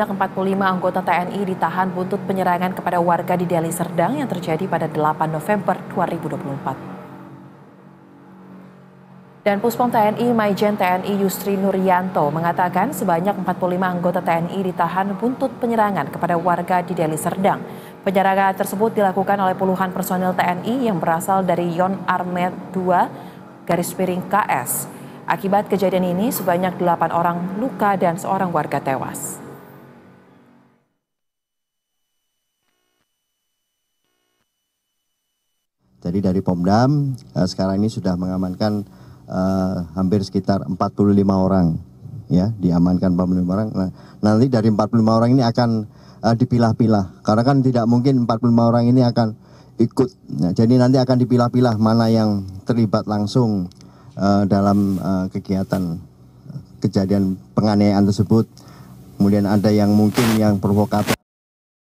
Sebanyak 45 anggota TNI ditahan buntut penyerangan kepada warga di Deli Serdang yang terjadi pada 8 November 2024. Dan Puspom TNI Maijen TNI Yusri Nuryanto mengatakan sebanyak 45 anggota TNI ditahan buntut penyerangan kepada warga di Deli Serdang. Penyerangan tersebut dilakukan oleh puluhan personil TNI yang berasal dari Yon Armet 2 garis piring KS. Akibat kejadian ini, sebanyak 8 orang luka dan seorang warga tewas. Jadi dari Pomdam uh, sekarang ini sudah mengamankan uh, hampir sekitar 45 orang ya, diamankan 45 orang. Nah, nanti dari 45 orang ini akan uh, dipilah-pilah karena kan tidak mungkin 45 orang ini akan ikut. Nah, jadi nanti akan dipilah-pilah mana yang terlibat langsung uh, dalam uh, kegiatan kejadian penganiayaan tersebut. Kemudian ada yang mungkin yang provokator